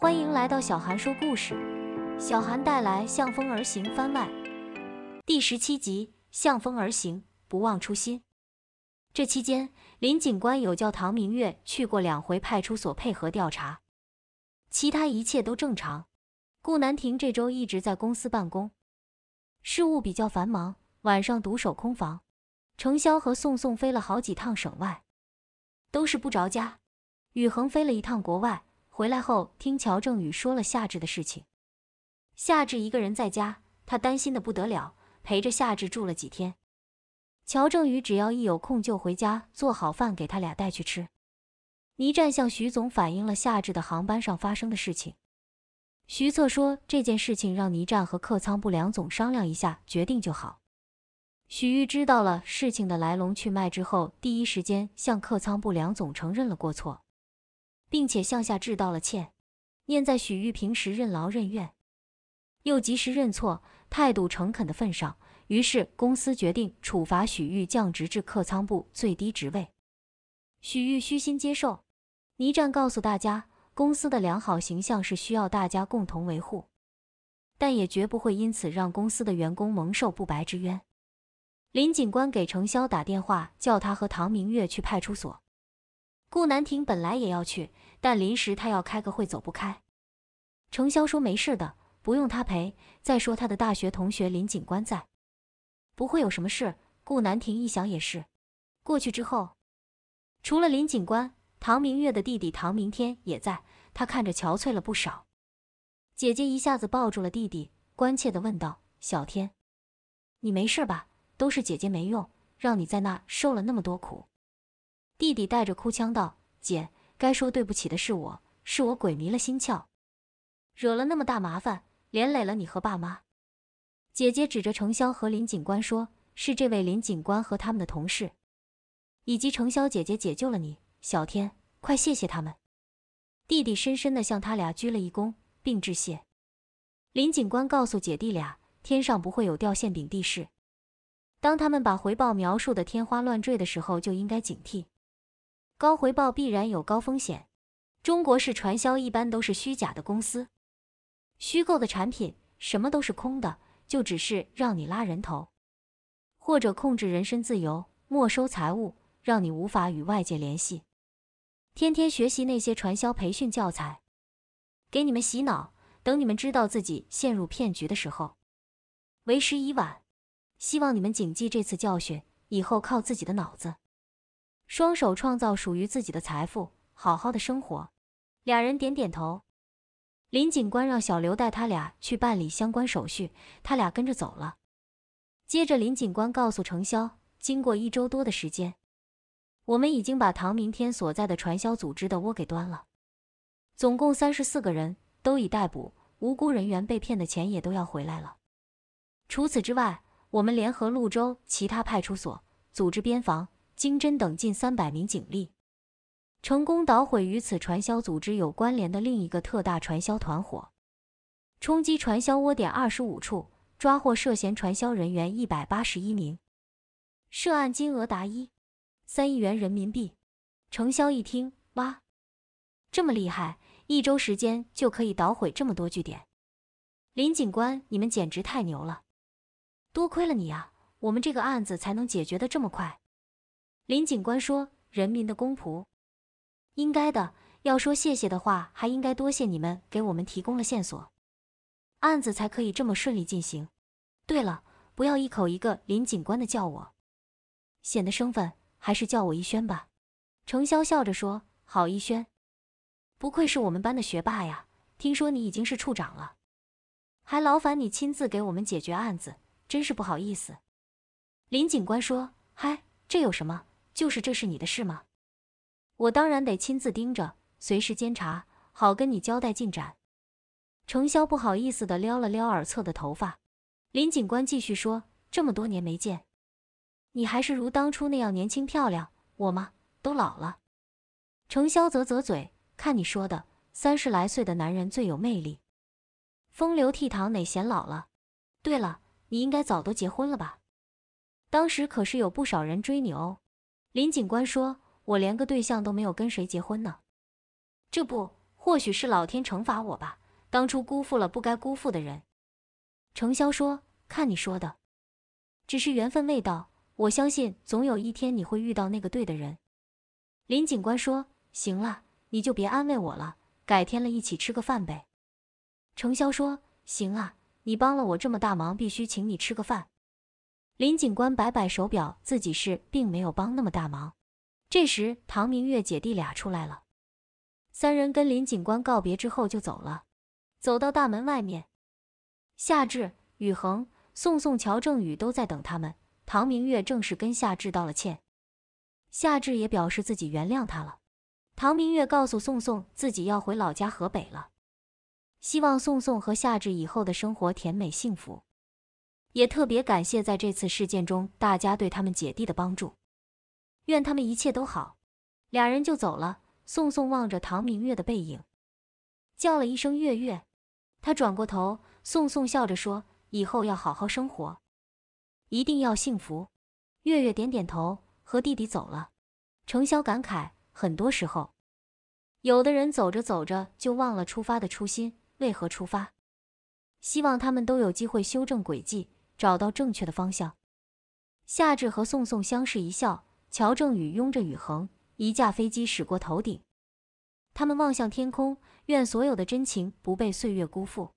欢迎来到小韩说故事，小韩带来《向风而行》番外第十七集《向风而行，不忘初心》。这期间，林警官有叫唐明月去过两回派出所配合调查，其他一切都正常。顾南亭这周一直在公司办公，事务比较繁忙，晚上独守空房。程潇和宋宋飞了好几趟省外，都是不着家。宇恒飞了一趟国外。回来后，听乔正宇说了夏至的事情。夏至一个人在家，他担心的不得了，陪着夏至住了几天。乔正宇只要一有空就回家做好饭给他俩带去吃。倪战向徐总反映了夏至的航班上发生的事情。徐策说这件事情让倪战和客舱部梁总商量一下，决定就好。许玉知道了事情的来龙去脉之后，第一时间向客舱部梁总承认了过错。并且向夏至道了歉，念在许玉平时任劳任怨，又及时认错、态度诚恳的份上，于是公司决定处罚许玉降职至客舱部最低职位。许玉虚心接受。倪战告诉大家，公司的良好形象是需要大家共同维护，但也绝不会因此让公司的员工蒙受不白之冤。林警官给程潇打电话，叫他和唐明月去派出所。顾南亭本来也要去，但临时他要开个会，走不开。程潇说：“没事的，不用他陪。再说他的大学同学林警官在，不会有什么事。”顾南亭一想也是，过去之后，除了林警官，唐明月的弟弟唐明天也在。他看着憔悴了不少，姐姐一下子抱住了弟弟，关切地问道：“小天，你没事吧？都是姐姐没用，让你在那受了那么多苦。”弟弟带着哭腔道：“姐，该说对不起的是我，是我鬼迷了心窍，惹了那么大麻烦，连累了你和爸妈。”姐姐指着程潇和林警官说：“是这位林警官和他们的同事，以及程潇姐姐解救了你，小天，快谢谢他们。”弟弟深深的向他俩鞠了一躬，并致谢。林警官告诉姐弟俩：“天上不会有掉馅饼的事，当他们把回报描述的天花乱坠的时候，就应该警惕。”高回报必然有高风险，中国式传销一般都是虚假的公司，虚构的产品，什么都是空的，就只是让你拉人头，或者控制人身自由，没收财物，让你无法与外界联系，天天学习那些传销培训教材，给你们洗脑，等你们知道自己陷入骗局的时候，为时已晚。希望你们谨记这次教训，以后靠自己的脑子。双手创造属于自己的财富，好好的生活。俩人点点头。林警官让小刘带他俩去办理相关手续，他俩跟着走了。接着，林警官告诉程潇：“经过一周多的时间，我们已经把唐明天所在的传销组织的窝给端了，总共三十四个人都已逮捕，无辜人员被骗的钱也都要回来了。除此之外，我们联合陆州其他派出所组织边防。”经侦等近三百名警力成功捣毁与此传销组织有关联的另一个特大传销团伙，冲击传销窝点二十五处，抓获涉嫌传销人员一百八十一名，涉案金额达一三亿元人民币。程潇一听，哇，这么厉害！一周时间就可以捣毁这么多据点，林警官，你们简直太牛了！多亏了你呀，我们这个案子才能解决的这么快。林警官说：“人民的公仆，应该的。要说谢谢的话，还应该多谢你们给我们提供了线索，案子才可以这么顺利进行。对了，不要一口一个林警官的叫我，显得生分，还是叫我逸轩吧。”程潇笑着说：“好，逸轩，不愧是我们班的学霸呀！听说你已经是处长了，还劳烦你亲自给我们解决案子，真是不好意思。”林警官说：“嗨，这有什么？”就是，这是你的事吗？我当然得亲自盯着，随时监察，好跟你交代进展。程潇不好意思的撩了撩耳侧的头发。林警官继续说：“这么多年没见，你还是如当初那样年轻漂亮，我吗？都老了。”程潇啧啧嘴，看你说的，三十来岁的男人最有魅力，风流倜傥哪显老了？对了，你应该早都结婚了吧？当时可是有不少人追你哦。林警官说：“我连个对象都没有，跟谁结婚呢？这不，或许是老天惩罚我吧，当初辜负了不该辜负的人。”程潇说：“看你说的，只是缘分未到，我相信总有一天你会遇到那个对的人。”林警官说：“行了，你就别安慰我了，改天了一起吃个饭呗。”程潇说：“行啊，你帮了我这么大忙，必须请你吃个饭。”林警官摆摆手表，自己是并没有帮那么大忙。这时，唐明月姐弟俩出来了，三人跟林警官告别之后就走了。走到大门外面，夏至、宇恒、宋宋、乔正宇都在等他们。唐明月正式跟夏至道了歉，夏至也表示自己原谅他了。唐明月告诉宋宋，自己要回老家河北了，希望宋宋和夏至以后的生活甜美幸福。也特别感谢在这次事件中大家对他们姐弟的帮助，愿他们一切都好。俩人就走了，宋宋望着唐明月的背影，叫了一声“月月”。他转过头，宋宋笑着说：“以后要好好生活，一定要幸福。”月月点点头，和弟弟走了。程潇感慨：很多时候，有的人走着走着就忘了出发的初心，为何出发？希望他们都有机会修正轨迹。找到正确的方向，夏至和宋宋相视一笑。乔正宇拥着宇恒，一架飞机驶过头顶，他们望向天空，愿所有的真情不被岁月辜负。